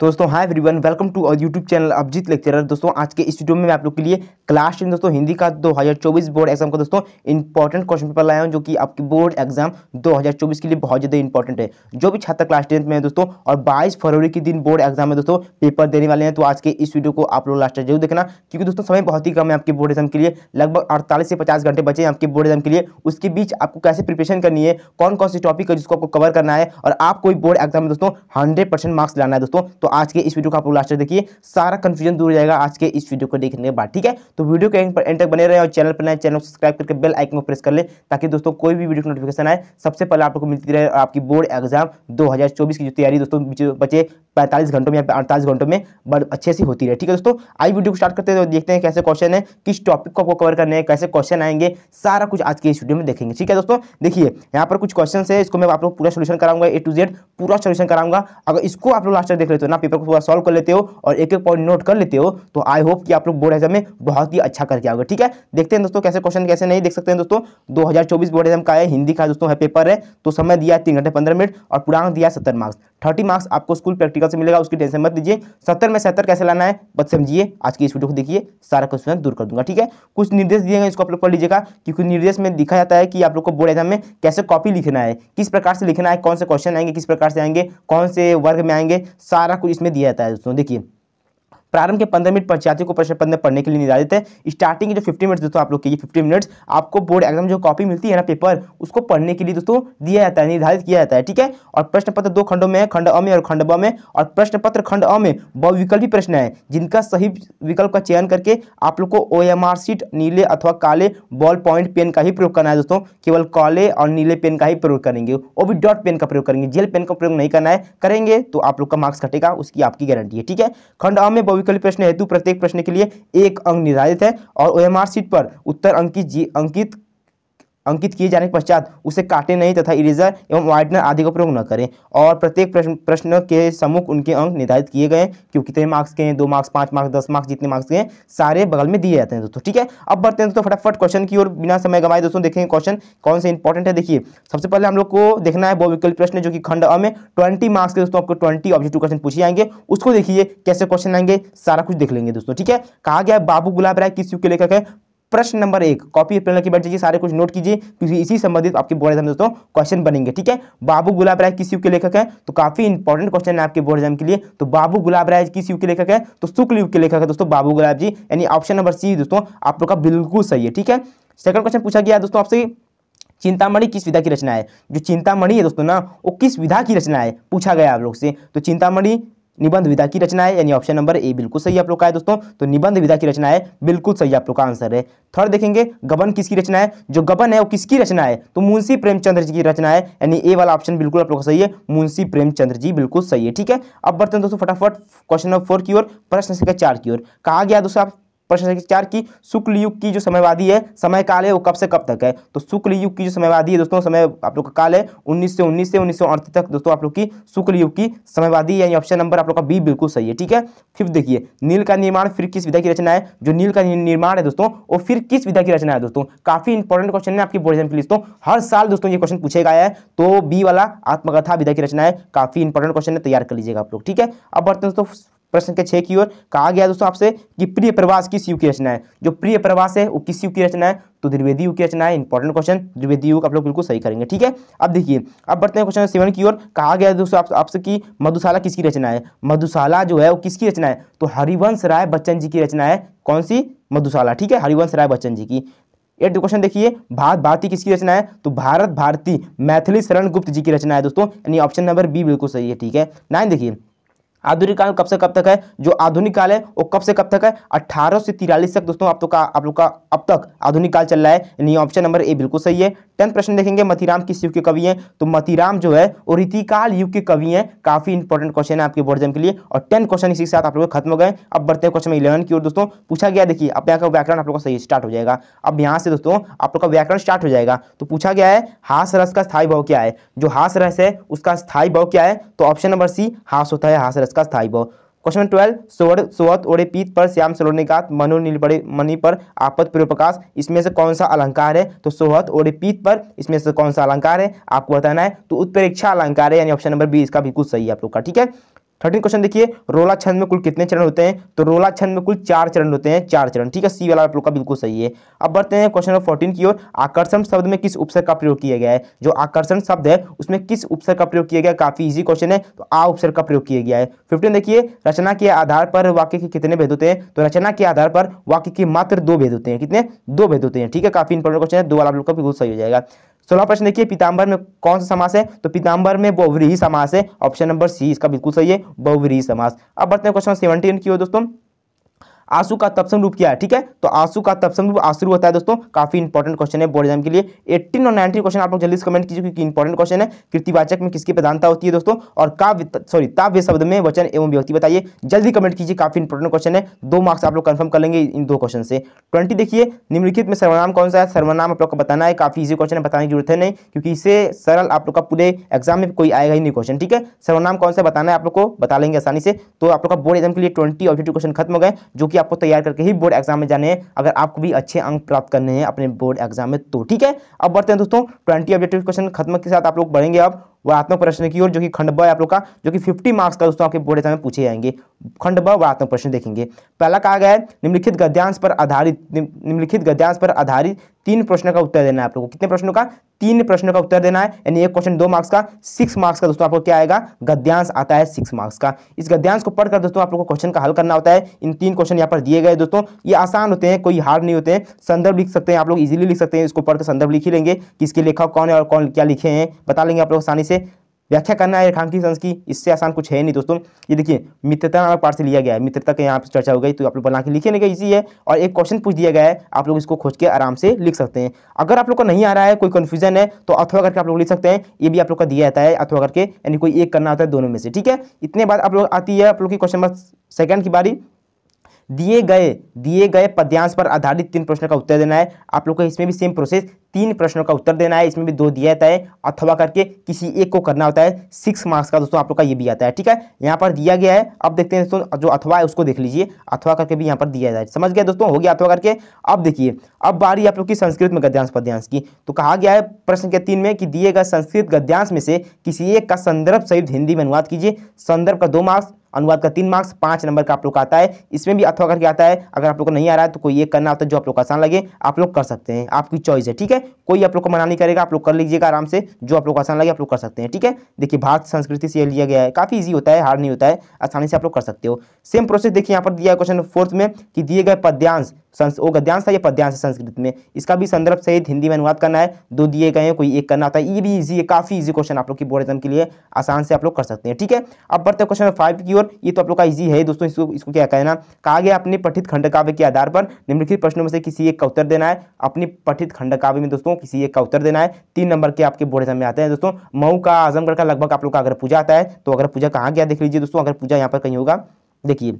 दोस्तों hi everyone welcome to our YouTube channel Abhijeet lecturer दोस्तों आज के इस वीडियो में मैं आप लोग के लिए क्लास टेन दोस्तों हिंदी का 2024 बोर्ड एग्जाम का दोस्तों इंपॉर्टेंट क्वेश्चन पेपर लाया हूं जो कि आपके बोर्ड एग्जाम 2024 के लिए बहुत ज़्यादा इंपॉर्टेंट है जो भी छात्र क्लास टेंथ में है दोस्तों और बाईस फरवरी के दिन बोर्ड एग्जाम में दोस्तों पेपर देने वाले हैं तो आज के इस वीडियो को आप लोग लास्ट जरूर देखना क्योंकि दोस्तों समय बहुत ही कम है आपके बोर्ड एग्जाम के लिए लगभग अड़तालीस से पचास घंटे बचे हैं आपके बोर्ड एग्जाम के लिए उसके बीच आपको कैसे प्रिपरेशन करनी है कौन कौन सी टॉपिक है जिसको आपको कवर करना है और आपको बोर्ड एग्जाम में दोस्तों हंड्रेड मार्क्स लाना है दोस्तों तो तो आज के इस वीडियो को आप लास्ट तक देखिए सारा कंफ्यूजन दूर जाएगा आज के इस वीडियो को देखने के बाद ठीक है तो वीडियो के पर बने रहे और चैनल पर नए चैनल सब्सक्राइब करके बेल आइकन को प्रेस कर ले ताकि दोस्तों कोई भी वीडियो नोटिफिकेशन आए सबसे पहले आप लोग मिलती रहे और आपकी बोर्ड एग्जाम दो की जो तैयारी दोस्तों बचे पैंतालीस घंटों में या अड़तालीस घंटों में बड़ अच्छे से होती रहे ठीक है दोस्तों आई वीडियो को स्टार्ट करते हैं तो देखते हैं कैसे क्वेश्चन है किस टॉपिक को आपको कवर करने हैं कैसे क्वेश्चन आएंगे सारा कुछ आज के इस वीडियो में देखेंगे ठीक है दोस्तों देखिए यहाँ पर कुछ क्वेश्चन है इसको मैं आप लोग पूरा सोल्यूशन कराऊंगा ए टू जेड पूरा सोल्यूशन कराऊंगा अगर इसको आप लोग लास्ट तक देख लेते हो ना पेपर को पूरा सॉल्व कर लेते हो और एक एक पॉइंट नोट कर लेते हो तो आई होप कि आप लोग बोर्ड एग्जाम में बहुत ही अच्छा करके आओगे ठीक है देखते हैं दोस्तों कैसे क्वेश्चन कैसे नहीं देख सकते हैं दोस्तों 2024 बोर्ड एग्जाम का है हिंदी का दोस्तों है पेपर है तो समय दिया तीन घंटे पंद्रह मिनट और पूरा दिया सत्तर मार्क्स थर्टी मार्क्स आपको स्कूल प्रैक्टिकल से मिलेगा उसकी टेंशन मत लीजिए सत्तर में सत्तर कैसे लाना है बस समझिए आज की इस वीडियो को देखिए सारा क्वेश्चन दूर कर दूंगा ठीक है कुछ निर्देश दिए गए इसको आप लोग पढ़ लीजिएगा क्योंकि निर्देश में दिखा जाता है कि आप लोग को बोर्ड एग्जाम में कैसे कॉपी लिखना है किस प्रकार से लिखना है कौन से क्वेश्चन आएंगे किस प्रकार से आएंगे कौन से वर्ग में आएंगे सारा कुछ इसमें दिया जाता है दोस्तों देखिए प्रारंभ के पंद्रह मिनट पंचायती को प्रश्न पत्र पढ़ने के लिए निर्धारित है स्टार्टिंग जो फिफ्टी मिनट्स दोस्तों आप लोग कीजिए फिफ्टी मिनट्स आपको बोर्ड एग्जाम जो कॉपी मिलती है ना पेपर उसको पढ़ने के लिए दोस्तों दिया जाता है निर्धारित किया जाता है ठीक है और प्रश्न पत्र दो खंडों में है खंड अ में और खंड ब में और प्रश्न पत्र खंड अ में बहुविकल्पी प्रश्न है जिनका सही विकल्प का चयन करके आप लोग को ओ एम आर सीट नीले अथवा काले बॉल पॉइंट पेन का ही प्रयोग करना है दोस्तों केवल काले और नीले पेन का ही प्रयोग करेंगे ओ भी डॉट पेन का प्रयोग करेंगे जेल पेन का प्रयोग नहीं करना है करेंगे तो आप लोग का मार्क्स कटेगा उसकी आपकी गारंटी है ठीक है खंड अ में बहुविकल्प प्रश्न हेतु प्रत्येक प्रश्न के लिए एक अंक निर्धारित है और ओ सीट पर उत्तर अंकित जी अंकित अंकित किए जाने के पश्चात उसे काटे नहीं तथा इरेजर एवं वाइटनर आदि का प्रयोग न करें और प्रत्येक प्रश्न के सम्मुख उनके अंक निर्धारित किए गए क्यों कितने मार्क्स के हैं दो मार्क्स पाँच मार्क्स दस मार्क्स जितने मार्क्स के सारे बगल में दिए जाते हैं दोस्तों ठीक है अब बढ़ते हैं दोस्तों फटाफट क्वेश्चन की ओर बिना समय गवाए दोस्तों देखेंगे क्वेश्चन कौन से इंपॉर्टेंट है देखिए सबसे पहले हम लोग को देखना है बहुविकल प्रश्न जो कि खंड अ में ट्वेंटी मार्क्स के दोस्तों आपको ट्वेंटी ऑब्जेक्टिव क्वेश्चन पूछे आएंगे उसको देखिए कैसे क्वेश्चन आएंगे सारा कुछ देख लेंगे दोस्तों ठीक है कहा गया बाबू गुलाब राय किस युग के लेखक है प्रश्न नंबर एक कॉपी पेन लेके बैठ जाइए सारे कुछ नोट कीजिए क्योंकि तो इसी संबंधित आपके बोर्ड एग्जाम दोस्तों क्वेश्चन बनेंगे ठीक है बाबू गुलाब राय किस युग के लेखक है तो काफी इंपॉर्टेंट क्वेश्चन है आपके बोर्ड एग्जाम के लिए तो बाबू गुलाब राय किस युग के लेखक है तो शुक्ल युग के लेखक है दोस्तों बाबू गुलाब जी यानी ऑप्शन नंबर सी दोस्तों आप लोग का बिल्कुल सही है ठीक है सेकंड क्वेश्चन पूछा गया दोस्तों आपसे चिंतामणि किस विधा की रचना है जो चिंतामणि है दोस्तों ना वो किस विधा की रचना है पूछा गया आप लोग से तो चिंतामणि निबंध विधा की रचना है यानी ऑप्शन नंबर ए बिल्कुल सही आप लोग का है दोस्तों तो निबंध विधा की रचना है बिल्कुल सही आप लोग का आंसर है थर्ड देखेंगे गबन किसकी रचना है जो गबन है वो किसकी रचना है तो मुंशी प्रेमचंद्र जी की रचना है यानी ए वाला ऑप्शन बिल्कुल आप लोग सही है मुंशी प्रेमचंद्र जी बिल्कुल सही है ठीक है अब बढ़ते हैं दोस्तों फटाफट क्वेश्चन नंबर फोर की ओर प्रश्न संख्या चार की ओर कहा गया दोस्तों आप प्रश्न संख्या चार की शुक्ल युग की जो समयवादी है समय काल है वो कब से कब तक है तो शुक्ल युग की जो समयवादी है दोस्तों समय आप लोग का काल है उन्नीस से उन्नीस से उन्नीस तक दोस्तों आप लोग की शुक्ल युग की समयवादी यानी ऑप्शन नंबर आप लोग का बी बिल्कुल सही है ठीक है फिर देखिए नील का निर्माण फिर किस विधा की रचना है जो नील का निर्माण है दोस्तों वो फिर किस विधा की रचना है दोस्तों काफी इंपॉर्टेंट क्वेश्चन है आपकी बोर्ड एग्जाम के लिए दोस्तों हर साल दोस्तों ये क्वेश्चन पूछे गया है तो बी वाला आत्मकथा विधा की रचना है काफी इंपॉर्टेंट क्वेश्चन है तैयार कर लीजिएगा आप लोग ठीक है अब बढ़ते दोस्तों प्रश्न के छह की ओर कहा गया दोस्तों आपसे कि प्रिय प्रवास किस युग की रचना है जो प्रिय प्रवास है वो किस युग की रचना है तो द्विवेदी युग की रचना है इंपॉर्टेंट क्वेश्चन द्विवेदी युग आप लोग बिल्कुल सही करेंगे ठीक है अब देखिए अब बढ़ते हैं क्वेश्चन सेवन की ओर कहा गया दोस्तों आप, कि मधुशाला किसकी रचना है मधुशाला जो है वो किसकी रचना है तो हरिवंश राय बच्चन जी की रचना है कौन सी मधुशाला ठीक है हरिवंश राय बच्चन जी की एट क्वेश्चन देखिए भारत भारती किसकी रचना है तो भारत भारती मैथिली शरण गुप्त जी की रचना है दोस्तों यानी ऑप्शन नंबर बी बिल्कुल सही है ठीक है नाइन देखिए आधुनिक काल कब से कब तक है जो आधुनिक काल है वो कब से कब तक है अट्ठारह से तिरालीस तक दोस्तों आप तो का आप लोग का अब तक आधुनिक काल चल रहा है यानी ऑप्शन नंबर ए बिल्कुल सही है टेंथ प्रश्न देखेंगे मथिराम किस युग के कवि हैं तो मथिराम जो है वो रीतिकाल युग के कवि हैं काफी इंपॉर्टेंट क्वेश्चन है आपके बोर्ड एग्जाम के लिए और टेन क्वेश्चन इसी के साथ आप लोग खत्म हो गए अब बढ़ते हैं क्वेश्चन इलेवन की ओर दोस्तों पूछा गया देखिए अब यहाँ का व्याकरण आप लोग का सही स्टार्ट हो जाएगा अब यहाँ से दोस्तों आप लोग का व्याकरण स्टार्ट हो जाएगा तो पूछा गया है हास रस का स्थायी भाव क्या है जो हास रस है उसका स्थायी भाव क्या है तो ऑप्शन नंबर सी हास होता है हास रस का स्थायी भाव क्वेश्चन ट्वेल्व सोवर सोत ओड़े पीत पर श्याम सलोनिकात मनो नीलबड़े मणि पर आपत प्रकाश इसमें से कौन सा अलंकार है तो सोहत ओड़े पीत पर इसमें से कौन सा अलंकार है आपको बताना है तो उत्प्रेक्षा अलंकार है यानी ऑप्शन नंबर बी इसका बिल्कुल सही है आप लोग का ठीक है थर्टीन क्वेश्चन देखिए रोला छंद में कुल कितने चरण होते हैं तो रोला छंद में कुल चार चरण होते हैं चार चरण ठीक है सी वाला आप लोग का बिल्कुल सही है अब बढ़ते हैं क्वेश्चन नंबर फोर्टीन की ओर आकर्षण शब्द में किस उपसर्ग का प्रयोग किया गया है जो आकर्षण शब्द है उसमें किस उपसर्ग का प्रयोग किया गया काफी ईजी क्वेश्चन है तो आ उपसर्ग का प्रयोग किया गया है फिफ्टीन देखिए रचना के आधार पर वाक्य के कितने भेद होते हैं तो रचना के आधार पर वाक्य के मात्र दो भेद होते हैं कितने दो भेद होते हैं ठीक है काफी इंपॉर्टेंट क्वेश्चन है दो वाला आप लोग का बिल्कुल सही हो जाएगा सोलह प्रश्न देखिए पीताम्बर में कौन सा समास है तो पीताम्बर में बहुवरी समास है ऑप्शन नंबर सी इसका बिल्कुल सही है बहुवरी समास अब बढ़ते हैं क्वेश्चन सेवनटीन की हो दोस्तों आंसू का तपसम रूप क्या है ठीक है तो आंसू का तपसम रूप आंसू होता है दोस्तों काफी इंपॉर्टेंट क्वेश्चन है बोर्ड एग्जाम के लिए एट्टीन और नाइनटीन क्वेश्चन आप लोग जल्दी से कमेंट कीजिए क्योंकि इंपॉर्टेंट क्वेश्चन है कृतिवाचक में किसकी प्रधानता होती है दोस्तों और काव्य सॉरी काव्य शब्द में वचन एवं व्यक्ति बताइए जल्दी कमेंट कीजिए काफी इंपॉर्टेंट क्वेश्चन है दो मार्क्स आप लोग कन्फर्म कर लेंगे इन दो क्वेश्चन से ट्वेंटी देखिए निम्नलिखित में सर्वनाम कौन सा है सर्वनाम आप लोग का बताना है काफी इजी क्वेश्चन है बताने की जरूरत है नहीं क्योंकि इससे सरल आप लोग का पूरे एग्जाम में कोई आएगा ही नहीं क्वेश्चन ठीक है सर्वनाम कौन सा बताना है आप लोग को बता लेंगे आसानी से तो आप लोग का बोर्ड एग्जाम के लिए ट्वेंटी ऑब्जेक्टिव क्वेश्चन खत्म हो गए जो कि कि आपको तैयार करके ही बोर्ड एग्जाम में जाने हैं अगर आपको भी अच्छे अंक प्राप्त करने हैं अपने बोर्ड एग्जाम में तो ठीक है अब बढ़ते हैं दोस्तों ट्वेंटी ऑब्जेक्टिव क्वेश्चन खत्म के साथ आप लोग बढ़ेंगे अब वारात्मक प्रश्न की ओर जो कि खंड ब आप लोग का जो कि 50 मार्क्स का दोस्तों आपके बोर्ड एग्जाम में पूछे जाएंगे खंड ब वात्मक प्रश्न देखेंगे पहला कहा गया है निम्नलिखित गद्यांश पर आधारित निम्नलिखित गद्यांश पर आधारित तीन प्रश्नों का उत्तर देना है आप लोगों को कितने प्रश्नों का तीन प्रश्नों का उत्तर देना है यानी एक क्वेश्चन दो मार्क्स का सिक्स मार्क्स का दोस्तों आपको क्या आएगा गद्यांश आता है सिक्स मार्क्स का इस गद्यांश को पढ़कर दोस्तों आप लोगों को क्वेश्चन का हल करना होता है इन तीन क्वेश्चन यहाँ पर दिए गए दोस्तों ये आसान होते हैं कोई हार्ड नहीं होते हैं संदर्भ लिख सकते हैं आप लोग इजिली लिख सकते हैं इसको पढ़कर संदर्भ लिख ही लेंगे किसके लेखक कौन है और कौन क्या लिखे हैं बता लेंगे आप लोग आसानी से व्याख्या करना है रेखांकित अंश की इससे आसान कुछ है नहीं दोस्तों ये देखिए मित्रता नामक पार्ट से लिया गया है मित्रता के यहाँ पर चर्चा हो गई तो आप लोग बना के लिखे नहीं इसी है और एक क्वेश्चन पूछ दिया गया है आप लोग इसको खोज के आराम से लिख सकते हैं अगर आप लोग को नहीं आ रहा है कोई कन्फ्यूजन है तो अथवा करके आप लोग लिख सकते हैं ये भी आप लोग का दिया जाता है अथवा करके यानी कोई एक करना होता है दोनों में से ठीक है इतने बाद आप लोग आती है आप लोग की क्वेश्चन नंबर सेकेंड की बारी दिए गए दिए गए पद्यांश पर आधारित तीन प्रश्नों का उत्तर देना है आप लोग को इसमें भी सेम प्रोसेस तीन प्रश्नों का उत्तर देना है इसमें भी दो दिया जाता है अथवा करके किसी एक को करना होता है सिक्स मार्क्स का दोस्तों आप लोग का ये भी आता है ठीक है यहाँ पर दिया गया है अब देखते हैं दोस्तों जो अथवा है उसको देख लीजिए अथवा करके भी यहाँ पर दिया जाए समझ गया दोस्तों हो गया अथवा करके अब देखिए अब बारी आप लोग की संस्कृत में गद्यांश पद्यांश की तो कहा गया है प्रश्न के तीन में कि दिए गए संस्कृत गद्यांश में से किसी एक का संदर्भ सहित हिंदी में अनुवाद कीजिए संदर्भ का दो मार्क्स अनुवाद का तीन मार्क्स पांच नंबर का आप लोग का आता है इसमें भी अथवा करके आता है अगर आप लोग को नहीं आ रहा है तो कोई एक करना आता है जो आप लोग को आसान लगे आप लोग कर सकते हैं आपकी चॉइस है ठीक है कोई आप लोग को मना नहीं करेगा आप लोग कर लीजिएगा आराम से जो आप लोग को आसान लगे आप लोग कर सकते हैं ठीक है देखिए भारत संस्कृति से लिया गया है काफ़ी ईजी होता है हार्ड नहीं होता है आसानी से आप लोग कर सकते हो सेम प्रोसेस देखिए यहाँ पर दिया क्वेश्चन फोर्थ में कि दिए गए पद्यांश वो गद्यांश था या पद्यांश है संस्कृत में इसका भी संदर्भ सहित हिंदी में अनुवाद करना है दो दिए गए हैं कोई एक करना होता है ये भी इजी है काफ़ी इजी क्वेश्चन आप लोग की बोर्ड एग्जाम के लिए आसान से आप लोग कर सकते हैं ठीक है अब बढ़ते क्वेश्चन फाइव की ओर ये तो आप लोग का ईजी है दोस्तों इसको इसको क्या कहना कहा गया अपने पठित खंड काव्य के आधार पर निम्नलिखित प्रश्नों में से किसी एक का उत्तर देना है अपने पठित खंड काव्य में दोस्तों किसी एक का उत्तर देना है तीन नंबर के आपके बोर्ड एग्जाम में आते हैं दोस्तों मऊ का आजमगढ़ का लगभग आप लोग का अगर पूजा आता है तो अगर पूजा कहाँ गया देख लीजिए दोस्तों अगर पूजा यहाँ पर कहीं होगा देखिए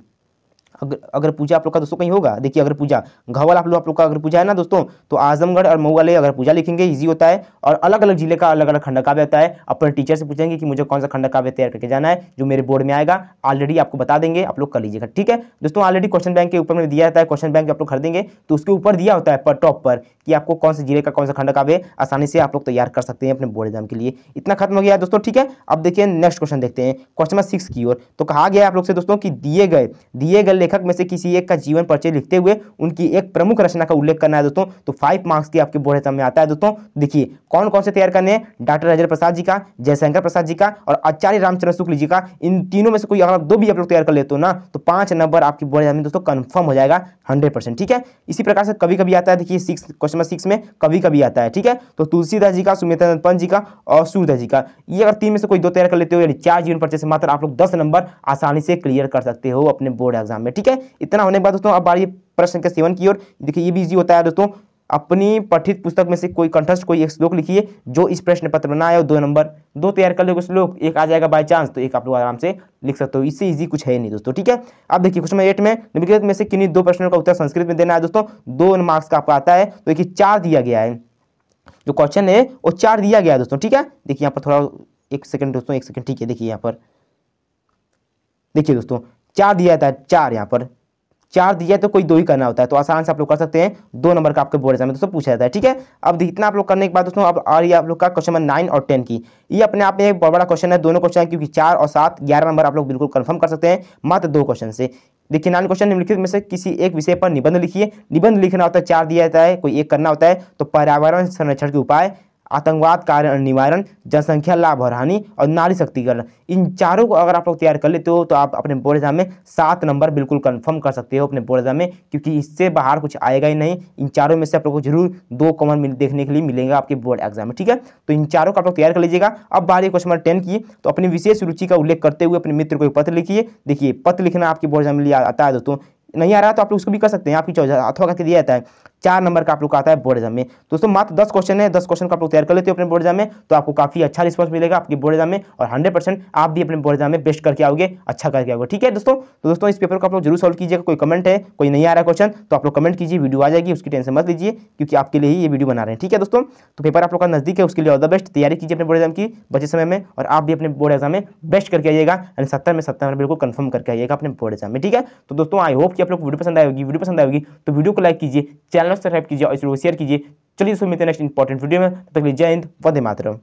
अगर पूजा आप लोग का दोस्तों कहीं होगा देखिए अगर पूजा घवल आप लोग आप लोग का अगर पूजा है ना दोस्तों तो आजमगढ़ और मऊ वाले अगर पूजा लिखेंगे इजी होता है और अलग अलग जिले का अलग अलग खंड काव्य होता है अपने टीचर से पूछेंगे कि मुझे कौन सा खंड काव्य तैयार करके जाना है जो मेरे बोर्ड में आएगा ऑलरेडी आपको बता देंगे आप लोग कर लीजिएगा ठीक है दोस्तों ऑलरेडी क्वेश्चन बैंक के ऊपर में दिया जाता है क्वेश्चन बैंक आप लोग खरीदेंगे तो उसके ऊपर दिया होता है पर टॉप पर कि आपको कौन से जिले का कौन सा खंड काव्य आसानी से आप लोग तैयार कर सकते हैं अपने बोर्ड एग्जाम के लिए इतना खत्म हो गया दोस्तों ठीक है अब देखिए नेक्स्ट क्वेश्चन देखते हैं क्वेश्चन नंबर सिक्स की ओर तो कहा गया आप लोग से दोस्तों की दिए गए दिए गए लेखक में से किसी एक का जीवन परिचय लिखते हुए उनकी एक प्रमुख रचना का उल्लेख करना है दोस्तों तो फाइव मार्क्स की आपके बोर्ड में आता है दोस्तों देखिए कौन कौन से तैयार करने हैं डॉक्टर राजेंद्र प्रसाद जी का जयशंकर प्रसाद जी का और आचार्य रामचंद्र शुक्ल जी का इन तीनों में से कोई अगर दो भी आप लोग तैयार कर लेते हो ना तो पांच नंबर आपकी बोर्ड में दोस्तों कन्फर्म हो जाएगा हंड्रेड ठीक है इसी प्रकार से कभी कभी आता है देखिए सिक्स क्वेश्चन सिक्स में कभी कभी आता है ठीक है तो तुलसीदास जी का सुमित्रानंद पंत जी का और सूर्यदास जी का ये अगर तीन में से कोई दो तैयार कर लेते हो यानी चार जीवन परिचय से मात्र आप लोग दस नंबर आसानी से क्लियर कर सकते हो अपने बोर्ड एग्जाम में ठीक है इतना होने के बाद दोस्तों अब बार ये प्रश्न संख्या सेवन की ओर देखिए ये भी इजी होता है दोस्तों अपनी पठित पुस्तक में से कोई कंठस्थ कोई एक श्लोक लिखिए जो इस प्रश्न पत्र में ना आए दो नंबर दो तैयार कर लोगे श्लोक एक आ जाएगा बाय चांस तो एक आप लोग आराम से लिख सकते हो इससे इजी कुछ है नहीं दोस्तों ठीक है अब देखिए क्वेश्चन एट में निम्नलिखित में से किन्हीं दो प्रश्नों का उत्तर संस्कृत में देना है दोस्तों दो मार्क्स का आपका आता है तो देखिए चार दिया गया है जो क्वेश्चन है वो चार दिया गया है दोस्तों ठीक है देखिए यहाँ पर थोड़ा एक सेकंड दोस्तों एक सेकंड ठीक है देखिए यहाँ पर देखिए दोस्तों चार दिया जाता है चार यहाँ पर चार दिया तो कोई दो ही करना होता है तो आसान से आप लोग कर सकते हैं दो नंबर का आपके बोर्ड एग्जाम में दोस्तों पूछा जाता है ठीक है अब इतना आप लोग करने के बाद दोस्तों अब और ये आप लोग का क्वेश्चन नंबर नाइन और टेन की ये अपने आप में एक बहुत बड़ा क्वेश्चन है दोनों क्वेश्चन है क्योंकि चार और सात ग्यारह नंबर आप लोग बिल्कुल कन्फर्म कर सकते हैं मात्र दो क्वेश्चन से देखिए नाइन क्वेश्चन निम्नलिखित में से किसी एक विषय पर निबंध लिखिए निबंध लिखना होता है चार दिया जाता है कोई एक करना होता है तो पर्यावरण संरक्षण के उपाय आतंकवाद कार्य निवारण जनसंख्या लाभ और हानि और नारी शक्तिकरण इन चारों को अगर आप लोग तैयार कर लेते हो तो आप अपने बोर्ड एग्जाम में सात नंबर बिल्कुल कंफर्म कर सकते हो अपने बोर्ड एग्जाम में क्योंकि इससे बाहर कुछ आएगा ही नहीं इन चारों में से आप लोग को जरूर दो कॉमन देखने के लिए मिलेंगे आपके बोर्ड एग्जाम में ठीक है तो इन चारों को आप लोग तैयार कर लीजिएगा अब बारी क्वेश्चन नंबर टेन की तो अपनी विशेष रुचि का उल्लेख करते हुए अपने मित्र को पत्र लिखिए देखिए पत्र लिखना आपके बोर्ड एग्जाम में आता है दोस्तों नहीं आ रहा तो आप लोग उसको भी कर सकते हैं आपकी चौथा अथवा करके दिया जाता है चार नंबर का आप लोग आता है बोर्ड एग्जाम में दोस्तों मात्र दस क्वेश्चन है दस क्वेश्चन का आप लोग तैयार कर लेते हो अपने बोर्ड एग्जाम में तो आपको काफी अच्छा रिस्पॉन्स मिलेगा आपके बोर्ड एग्जाम में और हंड्रेड आप भी अपने बोर्ड एग्जाम में बेस्ट करके आओगे अच्छा करके आओगे ठीक है दोस्तों तो दोस्तों इस पेपर को आप लोग जरूर सॉल्व कीजिएगा कोई कमेंट है कोई नहीं आ रहा क्वेश्चन तो आप लोग कमेंट कीजिए वीडियो आ जाएगी उसकी टेंशन मत लीजिए क्योंकि आपके लिए ही ये वीडियो बना रहे हैं ठीक है दोस्तों तो पेपर आप लोग का नजदीक है उसके लिए ऑल द बेस्ट तैयारी कीजिए अपने बोर्ड एग्जाम की बचे समय में और आप भी अपने बोर्ड एग्जाम में बेस्ट करके आइएगा एंड सत्तर में सत्तर को कन्फर्म करके आइएगा अपने बोर्ड एग्जाम में ठीक है तो दोस्तों आई होप कि आप लोग वीडियो पसंद आएगी वीडियो पसंद आएगी तो वीडियो को लाइक कीजिए चैनल चैनल सब्सक्राइब कीजिए और इस वीडियो को शेयर कीजिए चलिए इसको मिलते हैं नेक्स्ट इंपॉर्टेंट वीडियो में तब तक जय हिंद वंदे मातरम